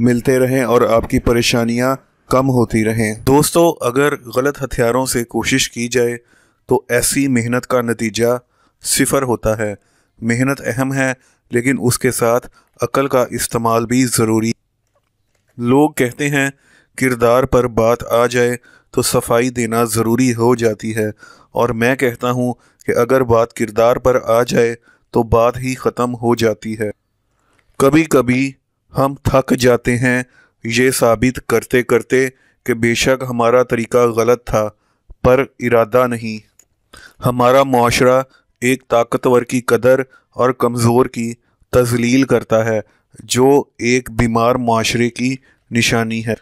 मिलते रहें और आपकी परेशानियां कम होती रहें दोस्तों अगर गलत हथियारों से कोशिश की जाए तो ऐसी मेहनत का नतीजा सिफर होता है मेहनत अहम है लेकिन उसके साथ अकल का इस्तेमाल भी ज़रूरी लोग कहते हैं किरदार पर बात आ जाए तो सफाई देना ज़रूरी हो जाती है और मैं कहता हूँ कि अगर बात किरदार पर आ जाए तो बात ही ख़त्म हो जाती है कभी कभी हम थक जाते हैं ये साबित करते करते कि बेशक हमारा तरीका गलत था पर इरादा नहीं हमारा माशरा एक ताकतवर की कदर और कमज़ोर की तजलील करता है जो एक बीमार माशरे की निशानी है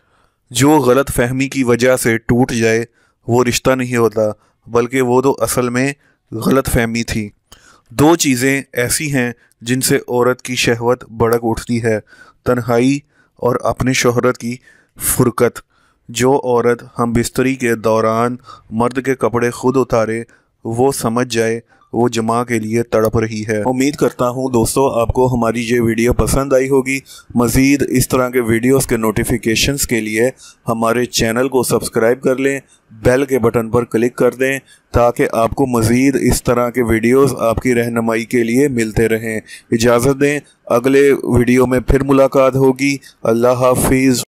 जो गलत फहमी की वजह से टूट जाए वो रिश्ता नहीं होता बल्कि वो तो असल में गलत फहमी थी दो चीज़ें ऐसी हैं जिनसे औरत की शहवत भड़क उठती है तन्हाई और अपने शहरत की फुरकत जो औरत हम बिस्तरी के दौरान मर्द के कपड़े खुद उतारे वो समझ जाए वो जमा के लिए तड़प रही है उम्मीद करता हूँ दोस्तों आपको हमारी ये वीडियो पसंद आई होगी मज़ीद इस तरह के वीडियोस के नोटिफिकेशन के लिए हमारे चैनल को सब्सक्राइब कर लें बेल के बटन पर क्लिक कर दें ताकि आपको मज़ीद इस तरह के वीडियोस आपकी रहनमाई के लिए मिलते रहें इजाज़त दें अगले वीडियो में फिर मुलाकात होगी अल्लाह हाफिज़